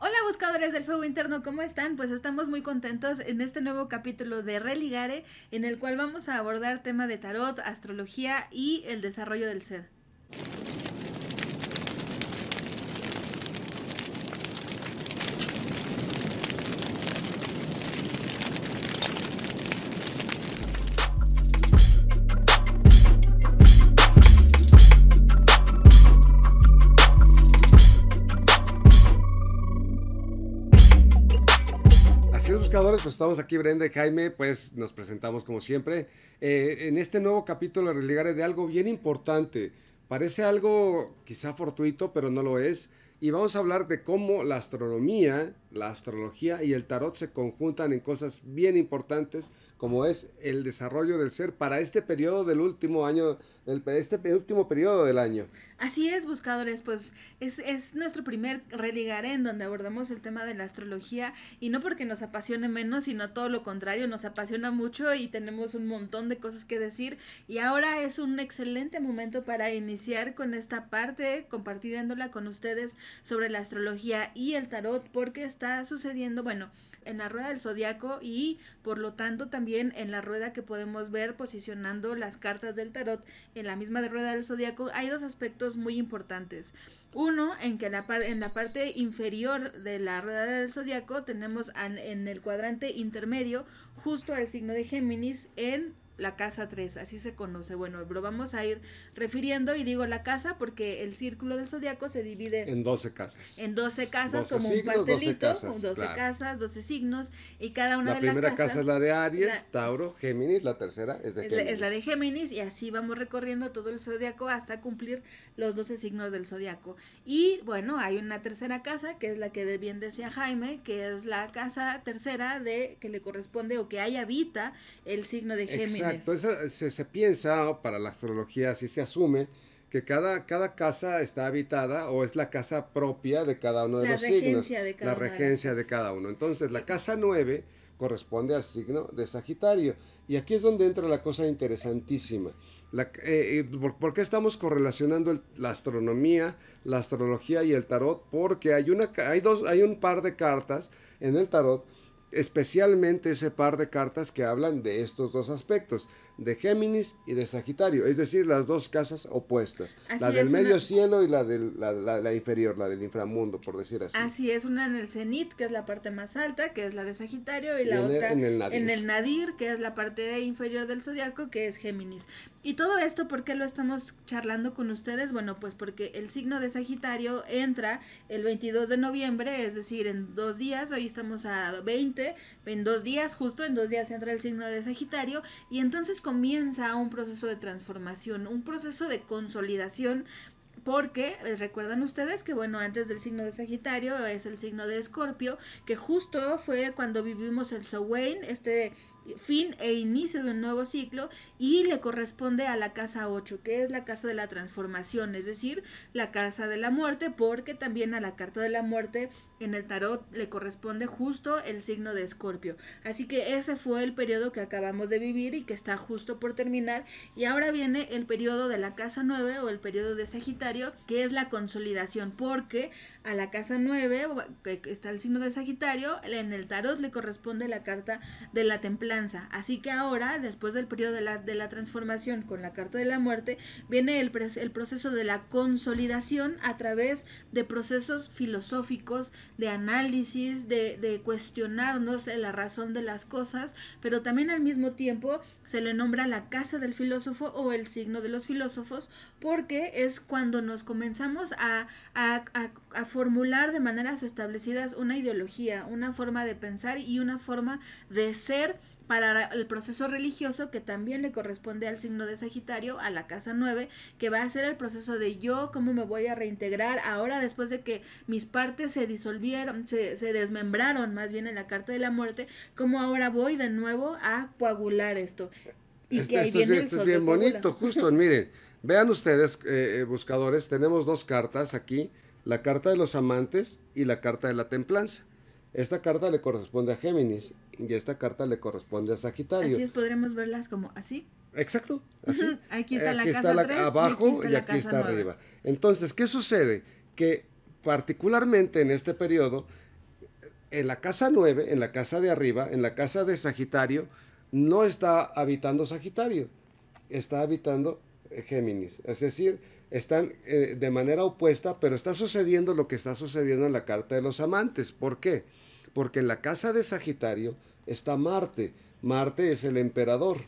Hola buscadores del fuego interno, ¿cómo están? Pues estamos muy contentos en este nuevo capítulo de Religare, en el cual vamos a abordar tema de tarot, astrología y el desarrollo del ser. estamos aquí Brenda y Jaime, pues nos presentamos como siempre. Eh, en este nuevo capítulo religaré de algo bien importante. Parece algo quizá fortuito, pero no lo es. Y vamos a hablar de cómo la astronomía, la astrología y el tarot se conjuntan en cosas bien importantes como es el desarrollo del ser para este periodo del último año, del, este último periodo del año. Así es, buscadores, pues es, es nuestro primer religar en donde abordamos el tema de la astrología y no porque nos apasione menos, sino todo lo contrario, nos apasiona mucho y tenemos un montón de cosas que decir y ahora es un excelente momento para iniciar con esta parte, compartiéndola con ustedes sobre la astrología y el tarot porque está sucediendo, bueno, en la rueda del zodiaco y por lo tanto también en la rueda que podemos ver posicionando las cartas del tarot en la misma de rueda del zodiaco, hay dos aspectos muy importantes. Uno, en que en la parte inferior de la rueda del zodiaco tenemos en el cuadrante intermedio, justo al signo de Géminis, en la casa 3, así se conoce. Bueno, lo vamos a ir refiriendo y digo la casa porque el círculo del zodiaco se divide en 12 casas. En 12 casas como un pastelito, 12 casas, 12, casas 12 signos y cada una de las La primera casa es la de Aries, Tauro, Géminis, la tercera es de es la de Géminis y así vamos recorriendo todo el zodiaco hasta cumplir los 12 signos del zodiaco. Y bueno, hay una tercera casa que es la que bien decía Jaime, que es la casa tercera de que le corresponde o que ahí habita el signo de Géminis. Exacto, se, piensa, piensa, para la astrología así se asume, que cada, cada casa está habitada o es la casa propia de cada uno de los signos. De cada la regencia de, cada uno. Entonces, la casa 9 corresponde al signo de Sagitario. Y aquí es donde entra la cosa interesantísima. La, eh, eh, ¿Por qué estamos correlacionando la astronomía, la astrología y el tarot? Porque hay, una, hay, dos, hay un par de cartas en el tarot especialmente ese par de cartas que hablan de estos dos aspectos, de Géminis y de Sagitario, es decir, las dos casas opuestas, la del medio cielo y la, de la, inferior, la del inframundo, por decir así. Así es, una en el cenit, que es la parte más alta, que es la de Sagitario, y, la otra en, el nadir. que es la parte inferior del zodiaco, que es Géminis. Y todo esto, ¿por qué lo estamos charlando con ustedes? Bueno, pues porque el signo de Sagitario entra el 22 de noviembre, es decir, en dos días, hoy estamos a 20 en dos días, justo en dos días entra el signo de Sagitario y entonces comienza un proceso de transformación, un proceso de consolidación porque eh, recuerdan ustedes que bueno, antes del signo de Sagitario es el signo de Escorpio, que justo fue cuando vivimos el Sowain, este fin e inicio de un nuevo ciclo y le corresponde a la casa 8, que es la casa de la transformación, es decir, la casa de la muerte, porque también a la carta de la muerte en el tarot le corresponde justo el signo de escorpio. Así que ese fue el periodo que acabamos de vivir y que está justo por terminar. Y ahora viene el periodo de la casa 9 o el periodo de Sagitario, que es la consolidación, porque a la casa 9, que está el signo de Sagitario, en el tarot le corresponde la carta de la templanza Así que ahora, después del periodo de la, transformación con la carta de la muerte, viene el, el proceso de la consolidación a través de procesos filosóficos, de análisis, de, cuestionarnos la razón de las cosas, pero también al mismo tiempo se le nombra la casa del filósofo o el signo de los filósofos, porque es cuando nos comenzamos a, a, a a formular de maneras establecidas una ideología, una forma de pensar y una forma de ser para el proceso religioso que también le corresponde al signo de Sagitario, a la casa 9, que va a ser el proceso de yo, cómo me voy a reintegrar ahora después de que mis partes se disolvieron, se, se desmembraron más bien en la carta de la muerte, cómo ahora voy de nuevo a coagular esto. Y este, que ahí esto, esto es bien bonito, justo, miren, vean ustedes, eh, eh, buscadores, tenemos dos cartas aquí la carta de los amantes y la carta de la templanza. Esta carta le corresponde a Géminis y esta carta le corresponde a Sagitario. Así es, podremos verlas como así. Exacto, así. aquí está la casa está la, 3, abajo y aquí está, y aquí está arriba. Entonces, ¿qué sucede? Que particularmente en este periodo, en la casa 9, en la casa de arriba, en la casa de Sagitario, no está habitando Sagitario, está habitando eh, Géminis. Es decir, están eh, de manera opuesta, pero está sucediendo lo que está sucediendo en la carta de los amantes. ¿Por qué? Porque en la casa de Sagitario está Marte. Marte es el emperador.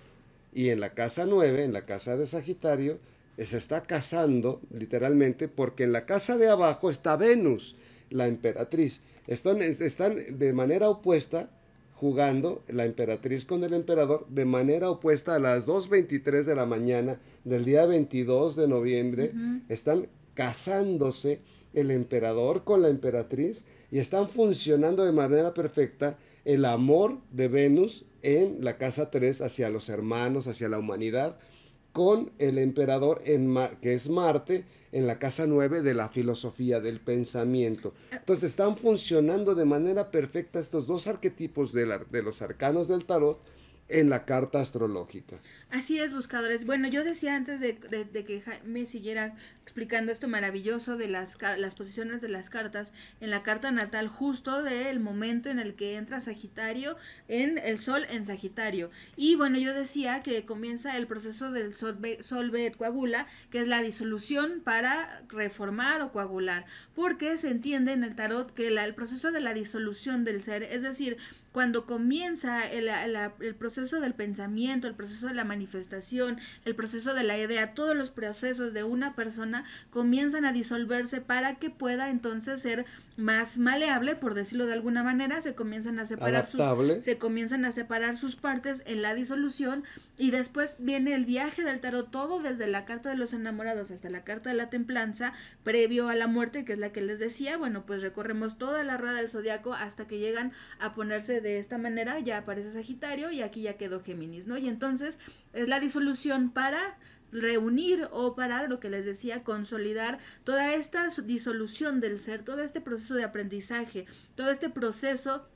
Y en la casa 9, en la casa de Sagitario, se está casando literalmente porque en la casa de abajo está Venus, la emperatriz. Están, están de manera opuesta jugando la emperatriz con el emperador de manera opuesta a las 2.23 de la mañana del día 22 de noviembre. Están casándose el emperador con la emperatriz y están funcionando de manera perfecta el amor de Venus en la casa 3 hacia los hermanos, hacia la humanidad, con el emperador en que es Marte en la casa 9 de la filosofía del pensamiento. Entonces están funcionando de manera perfecta estos dos arquetipos de, de los arcanos del tarot en la carta astrológica. Así es, buscadores. Bueno, yo decía antes de, que me siguiera explicando esto maravilloso de las, posiciones de las cartas, en la carta natal justo del momento en el que entra Sagitario, en el Sol en Sagitario. Y bueno, yo decía que comienza el proceso del Sol coagula, que es la disolución para reformar o coagular, porque se entiende en el tarot que el proceso de la disolución del ser, es decir, cuando comienza el proceso proceso del pensamiento, el proceso de la manifestación, el proceso de la idea, todos los procesos de una persona comienzan a disolverse para que pueda entonces ser más maleable, por decirlo de alguna manera, se comienzan a separar sus se comienzan a separar sus partes en la disolución y después viene el viaje del tarot todo desde la carta de los enamorados hasta la carta de la templanza previo a la muerte, que es la que les decía. Bueno, pues recorremos toda la rueda del zodiaco hasta que llegan a ponerse de esta manera, ya aparece Sagitario y aquí ya quedó Géminis, ¿no? Y entonces es la disolución para reunir o para lo que les decía consolidar toda esta disolución del ser, todo este proceso de aprendizaje, todo este proceso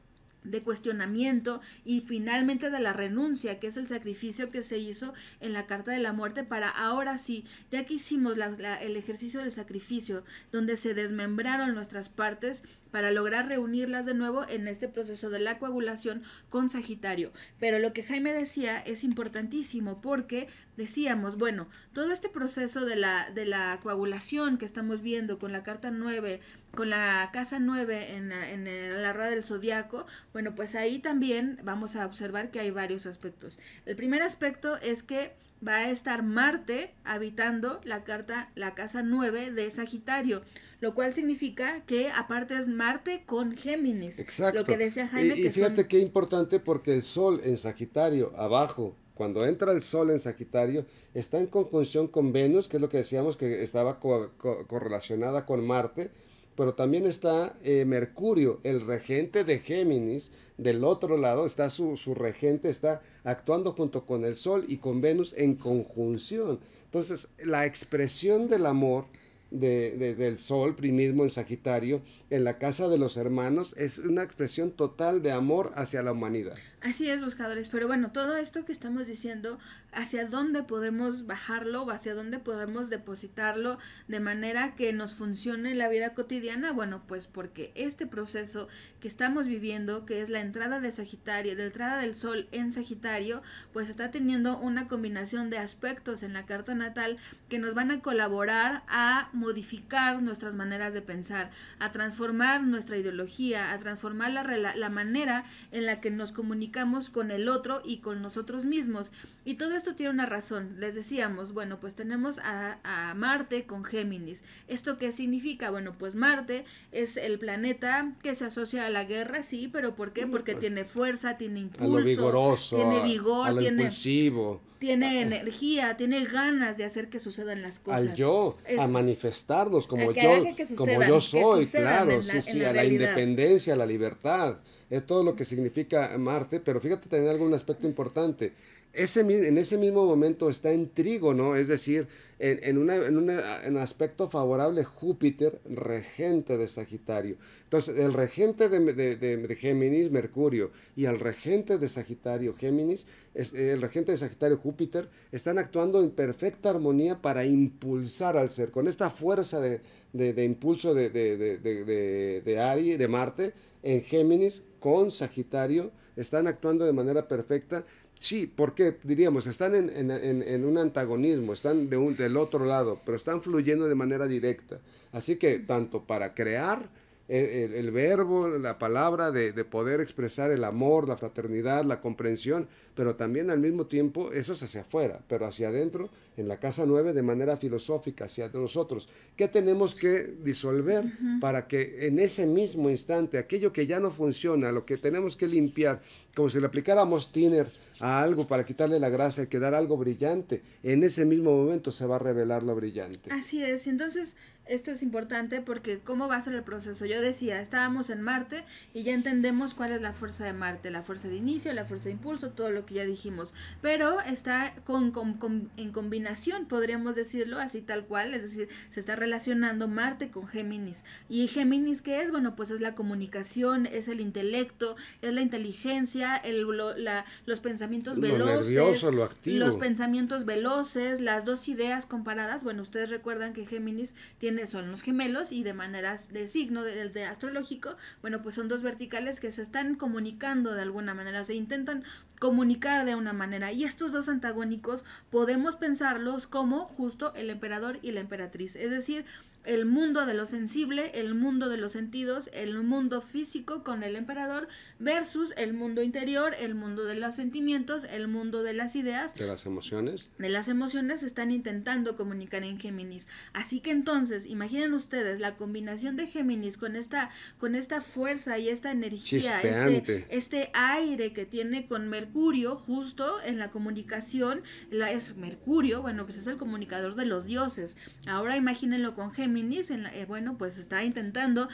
de cuestionamiento y finalmente de la renuncia, que es el sacrificio que se hizo en la carta de la muerte para ahora sí, ya que hicimos el ejercicio del sacrificio, donde se desmembraron nuestras partes para lograr reunirlas de nuevo en este proceso de la coagulación con Sagitario. Pero lo que Jaime decía es importantísimo porque decíamos, bueno, todo este proceso de la, de la coagulación que estamos viendo con la carta 9, con la casa 9 en, en la rueda del zodiaco, bueno, pues ahí también vamos a observar que hay varios aspectos. El primer aspecto es que va a estar Marte habitando la carta la casa 9 de Sagitario, lo cual significa que aparte es Marte con Géminis. Exacto. Lo que decía Jaime y, que fíjate qué importante porque el Sol en Sagitario abajo cuando entra el Sol en Sagitario, está en conjunción con Venus, que es lo que decíamos que estaba correlacionada con Marte, pero también está eh, Mercurio, el regente de Géminis, del otro lado está su, su, regente, está actuando junto con el Sol y con Venus en conjunción. Entonces, la expresión del amor del Sol, primismo en Sagitario, en la casa de los hermanos, es una expresión total de amor hacia la humanidad. Así es, buscadores. Pero bueno, todo esto que estamos diciendo, hacia dónde podemos bajarlo, hacia dónde podemos depositarlo de manera que nos funcione en la vida cotidiana, bueno, pues porque este proceso que estamos viviendo, que es la entrada de Sagitario, de entrada del Sol en Sagitario, pues está teniendo una combinación de aspectos en la carta natal que nos van a colaborar a modificar nuestras maneras de pensar, a transformar nuestra ideología, a transformar la, la manera en la que nos comunicamos con el otro y con nosotros mismos. Y todo esto tiene una razón. Les decíamos, bueno, pues tenemos a, Marte con Géminis. ¿Esto qué significa? Bueno, pues Marte es el planeta que se asocia a la guerra, sí, pero ¿por qué? Porque pues, tiene fuerza, tiene impulso, vigoroso, tiene vigor, tiene... Impulsivo tiene energía, tiene ganas de hacer que sucedan las cosas. Al yo, a manifestarnos como, yo, como yo soy, claro, sí, sí, a la independencia, a la libertad es todo lo que significa Marte, pero fíjate también algún aspecto importante. Ese, en ese mismo momento está en no es decir, en, en, aspecto favorable Júpiter, regente de Sagitario. Entonces, el regente de, Géminis, Mercurio, y el regente de Sagitario, Géminis, el regente de Sagitario, Júpiter, están actuando en perfecta armonía para impulsar al ser. Con esta fuerza de, impulso de, de Ari, de Marte, en Géminis con Sagitario, están actuando de manera perfecta. Sí, porque diríamos, están en, un antagonismo, están del otro lado, pero están fluyendo de manera directa. Así que tanto para crear el, verbo, la palabra de, poder expresar el amor, la fraternidad, la comprensión, pero también al mismo tiempo, eso es hacia afuera, pero hacia adentro, en la casa nueve de manera filosófica, hacia nosotros. ¿Qué tenemos que disolver para que en ese mismo instante, aquello que ya no funciona, lo que tenemos que limpiar, como si le aplicáramos tiner a algo para quitarle la grasa y quedar algo brillante, en ese mismo momento se va a revelar lo brillante. Así es, entonces esto es importante porque cómo va a ser el proceso. Yo decía, estábamos en Marte y ya entendemos cuál es la fuerza de Marte, la fuerza de inicio, la fuerza de impulso, todo lo que ya dijimos, pero está con, en combinación, podríamos decirlo así tal cual, es decir, se está relacionando Marte con Géminis. ¿Y Géminis qué es? Bueno, pues es la comunicación, es el intelecto, es la inteligencia, el, los pensamientos pensamientos los pensamientos veloces, las dos ideas comparadas. Bueno, ustedes recuerdan que Géminis tiene son los gemelos y de maneras de signo de, de astrológico, bueno, pues son dos verticales que se están comunicando de alguna manera, se intentan comunicar de una manera y estos dos antagónicos podemos pensarlos como justo el emperador y la emperatriz, es decir, el mundo de lo sensible, el mundo de los sentidos, el mundo físico con el emperador versus el mundo interior, el mundo de los sentimientos, el mundo de las ideas. De las emociones. De las emociones están intentando comunicar en Géminis. Así que entonces, imaginen ustedes la combinación de Géminis con esta, con esta fuerza y esta energía, este, este, aire que tiene con Mercurio justo en la comunicación, la, es Mercurio, bueno, pues es el comunicador de los dioses. Ahora imagínenlo con Géminis eh, bueno, pues está intentando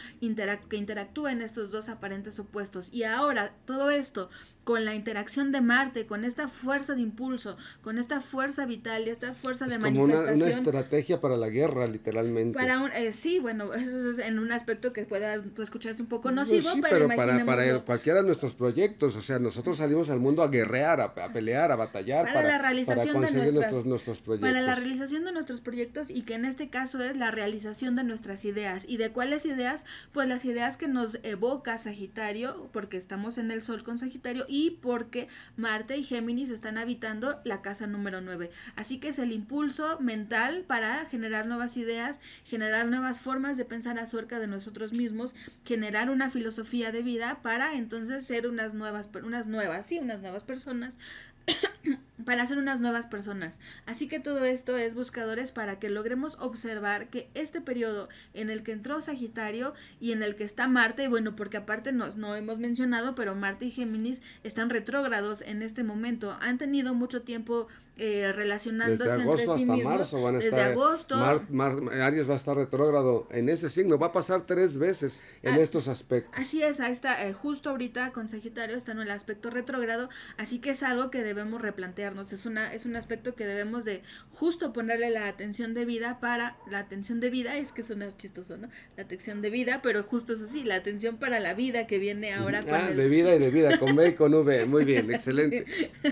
que interactúen estos dos aparentes opuestos. Y ahora todo esto con la interacción de Marte, con esta fuerza de impulso, con esta fuerza vital y esta fuerza de manifestación. Una, una estrategia para la guerra, literalmente. Para eh, sí, bueno, eso es en un aspecto que pueda escucharse un poco pues nocivo, sí, pero, para, cualquiera de nuestros proyectos, o sea, nosotros salimos al mundo a guerrear, a, pelear, a batallar para, la realización de nuestros, nuestros proyectos. Para la realización de nuestros proyectos y que en este caso es la realización de nuestras ideas. ¿Y de cuáles ideas? Pues las ideas que nos evoca Sagitario, porque estamos en el sol con Sagitario y y porque Marte y Géminis están habitando la casa número 9. Así que es el impulso mental para generar nuevas ideas, generar nuevas formas de pensar acerca de nosotros mismos, generar una filosofía de vida para entonces ser unas nuevas, unas nuevas, sí, unas nuevas personas para ser unas nuevas personas. Así que todo esto es buscadores para que logremos observar que este periodo en el que entró Sagitario y en el que está Marte, y bueno, porque aparte nos, no hemos mencionado, pero Marte y Géminis están retrógrados en este momento, han tenido mucho tiempo eh, relacionándose desde agosto entre sí hasta Marzo van a desde estar, agosto. Aries va a estar retrógrado en ese signo, va a pasar tres veces en ah, estos aspectos. Así es, ahí está, eh, justo ahorita con Sagitario está en el aspecto retrógrado, así que es algo que debemos replantearnos, es, una, es un aspecto que debemos de justo ponerle la atención de vida para, la atención de vida es que suena chistoso, ¿no? La atención de vida, pero justo es así, la atención para la vida que viene ahora. Con ah, de vida y de vida, con B y con V, muy bien, excelente.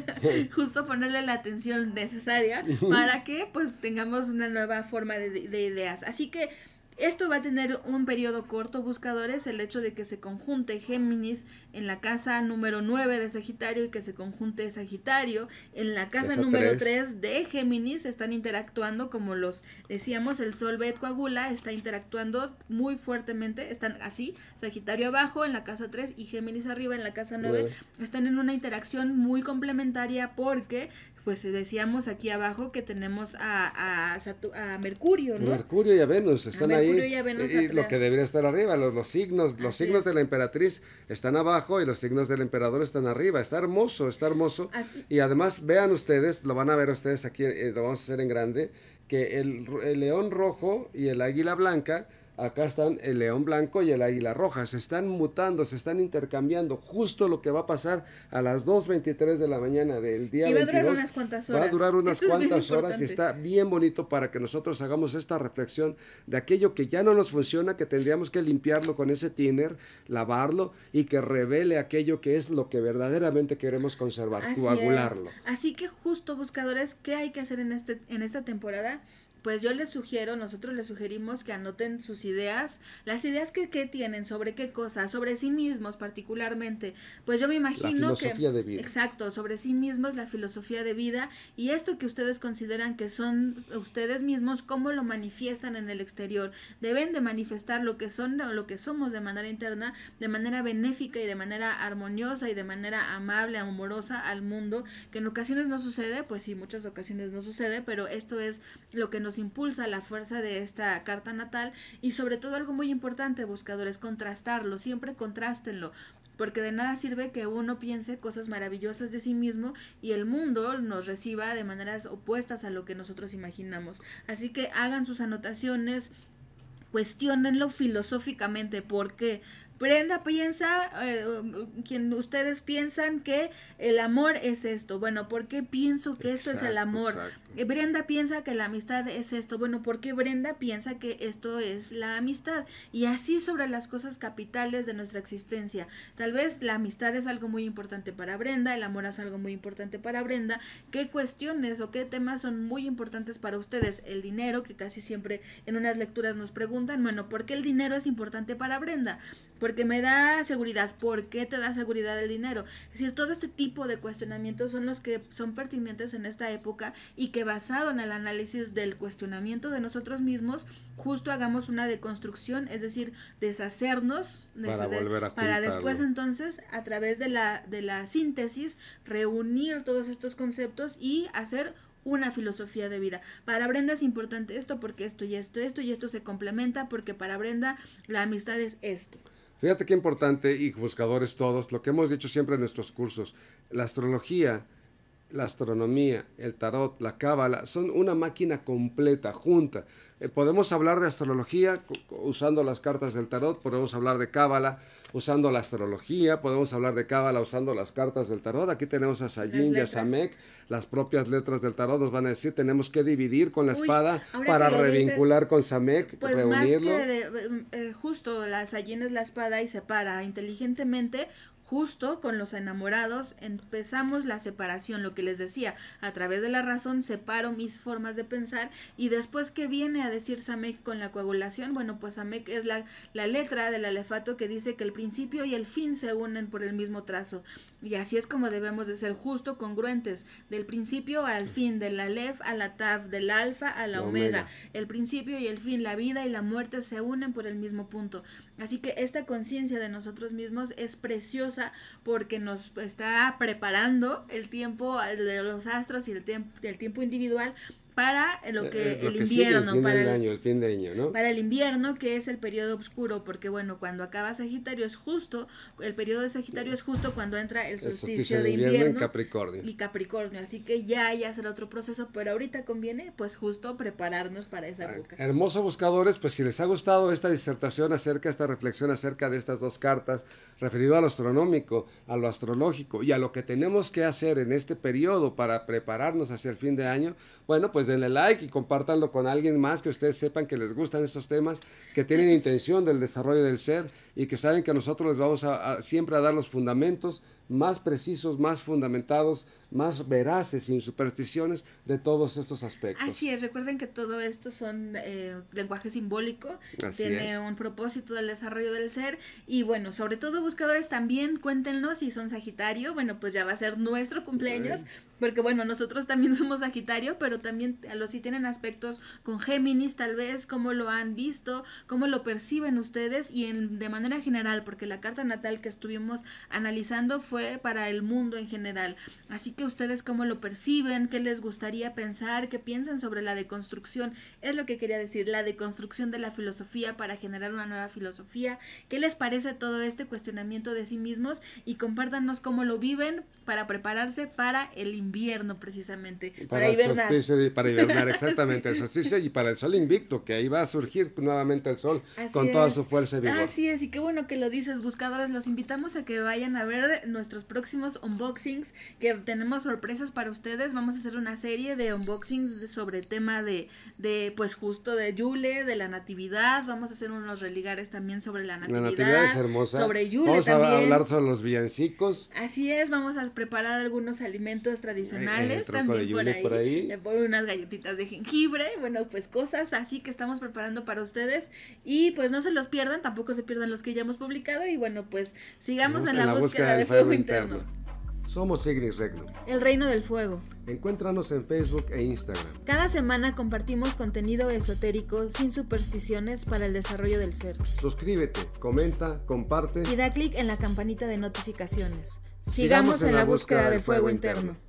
justo ponerle la atención necesaria para que pues tengamos una nueva forma de, de ideas. Así que esto va a tener un periodo corto, buscadores, el hecho de que se conjunte Géminis en la casa número 9 de Sagitario y que se conjunte Sagitario en la casa, número 3. de Géminis, están interactuando, como los decíamos, el Sol Bet Coagula está interactuando muy fuertemente, están así, Sagitario abajo en la casa 3 y Géminis arriba en la casa 9, están en una interacción muy complementaria porque pues decíamos aquí abajo que tenemos a, a, Mercurio, ¿no? Mercurio y a Venus están ahí y lo que debería estar arriba, los, los signos, los signos de la emperatriz están abajo y los signos del emperador están arriba. Está hermoso, está hermoso. Y además vean ustedes, lo van a ver ustedes aquí, eh, lo vamos a hacer en grande, que el león rojo y el águila blanca Acá están el león blanco y el águila roja. Se están mutando, se están intercambiando. Justo lo que va a pasar a las 2.23 de la mañana del día y va a durar unas cuantas horas. Va a durar unas cuantas horas y está bien bonito para que nosotros hagamos esta reflexión de aquello que ya no nos funciona, que tendríamos que limpiarlo con ese tiner, lavarlo y que revele aquello que es lo que verdaderamente queremos conservar, Así coagularlo. Así que justo buscadores, ¿qué hay que hacer en, este, en esta temporada? pues yo les sugiero, nosotros les sugerimos que anoten sus ideas, las ideas que, tienen sobre qué cosas, sobre sí mismos particularmente. Pues yo me imagino la filosofía de vida. exacto, sobre sí mismos la filosofía de vida y esto que ustedes consideran que son ustedes mismos cómo lo manifiestan en el exterior. Deben de manifestar lo que son o lo que somos de manera interna, de manera benéfica y de manera armoniosa y de manera amable, amorosa al mundo, que en ocasiones no sucede, pues sí, muchas ocasiones no sucede, pero esto es lo que nos impulsa la fuerza de esta carta natal y sobre todo algo muy importante, buscadores, contrastarlo, siempre contrastenlo porque de nada sirve que uno piense cosas maravillosas de sí mismo y el mundo nos reciba de maneras opuestas a lo que nosotros imaginamos. Así que hagan sus anotaciones, cuestionenlo filosóficamente, porque Brenda piensa, eh, quien ustedes piensan que el amor es esto. Bueno, ¿por qué pienso que esto es el amor? Eh, Brenda piensa que la amistad es esto. Bueno, ¿por qué Brenda piensa que esto es la amistad? Y así sobre las cosas capitales de nuestra existencia. Tal vez la amistad es algo muy importante para Brenda, el amor es algo muy importante para Brenda. ¿Qué cuestiones o qué temas son muy importantes para ustedes? El dinero, que casi siempre en unas lecturas nos preguntan, bueno, ¿por qué el dinero es importante para Brenda? porque me da seguridad, ¿por qué te da seguridad el dinero? Es decir, todo este tipo de cuestionamientos son los que son pertinentes en esta época y que basado en el análisis del cuestionamiento de nosotros mismos, justo hagamos una deconstrucción, es decir, deshacernos para, de, para después entonces a través de la de la síntesis reunir todos estos conceptos y hacer una filosofía de vida. Para Brenda es importante esto porque esto y esto, esto y esto se complementa porque para Brenda la amistad es esto. Fíjate qué importante y buscadores todos, lo que hemos dicho siempre en nuestros cursos, la astrología la astronomía, el tarot, la cábala, son una máquina completa, junta. Eh, podemos hablar de astrología usando las cartas del tarot, podemos hablar de cábala usando la astrología, podemos hablar de cábala usando las cartas del tarot. Aquí tenemos a Sayin y a Samek, las propias letras del tarot nos van a decir, tenemos que dividir con la espada para revincular con Samek, pues reunirlo. que eh, justo la es la espada y separa inteligentemente Justo con los enamorados empezamos la separación, lo que les decía, a través de la razón separo mis formas de pensar y después que viene a decir Samek con la coagulación, bueno, pues Samek es la, la letra del alefato que dice que el principio y el fin se unen por el mismo trazo y así es como debemos de ser justo congruentes, del principio al fin, del alef a la taf, del alfa a la, omega, el principio y el fin, la vida y la muerte se unen por el mismo punto. Así que esta conciencia de nosotros mismos es preciosa porque nos está preparando el tiempo de los astros y el, el tiempo individual para lo eh, que eh, el invierno, para el, año, el fin de año, Para el invierno, que es el periodo oscuro, porque bueno, cuando acaba Sagitario es justo, el periodo de Sagitario es justo cuando entra el solsticio, de invierno, Capricornio. y Capricornio, así que ya ya será otro proceso, pero ahorita conviene pues justo prepararnos para esa ah, época. hermosos buscadores, pues si les ha gustado esta disertación acerca esta reflexión acerca de estas dos cartas referido a lo astronómico, a lo astrológico y a lo que tenemos que hacer en este periodo para prepararnos hacia el fin de año, bueno, pues denle like y compártanlo con alguien más que ustedes sepan que les gustan estos temas, que tienen intención del desarrollo del ser y que saben que nosotros les vamos a siempre a dar los fundamentos más precisos, más fundamentados, más veraces, sin supersticiones de todos estos aspectos. Así es, recuerden que todo esto son eh, lenguaje simbólico, tiene un propósito del desarrollo del ser y bueno, sobre todo buscadores también cuéntenos si son Sagitario, bueno, pues ya va a ser nuestro cumpleaños, porque bueno, nosotros también somos Sagitario, pero también los si tienen aspectos con Géminis tal vez, cómo lo han visto, cómo lo perciben ustedes y en, de manera general, porque la carta natal que estuvimos analizando fue para el mundo en general. Así que ustedes cómo lo perciben, qué les gustaría pensar, qué piensan sobre la deconstrucción. Es lo que quería decir, la deconstrucción de la filosofía para generar una nueva filosofía. ¿Qué les parece todo este cuestionamiento de sí mismos? Y compártanos cómo lo viven para prepararse para el invierno precisamente. Para, para el hibernar. para hibernar, exactamente, el y para el sol invicto, que ahí va a surgir nuevamente el sol con toda su fuerza y vigor. Así es, y qué bueno que lo dices, buscadores. Los invitamos a que vayan a ver nuestros próximos unboxings que tenemos sorpresas para ustedes. Vamos a hacer una serie de unboxings sobre sobre tema de, pues justo de Yule, de la Natividad. Vamos a hacer unos religares también sobre la Natividad. Sobre Yule vamos a hablar sobre los villancicos. Así es, vamos a preparar algunos alimentos tradicionales también por ahí. Le unas galletitas de jengibre, bueno, pues cosas así que estamos preparando para ustedes. Y pues no se los pierdan, tampoco se pierdan los que ya hemos publicado. Y bueno, pues sigamos en, la, búsqueda, de fuego, interno. Somos Ignis Regno. El Reino del Fuego. Encuéntranos en Facebook e Instagram. Cada semana compartimos contenido esotérico sin supersticiones para el desarrollo del ser. Suscríbete, comenta, comparte. Y da clic en la campanita de notificaciones. Sigamos, en, la búsqueda, del fuego, interno.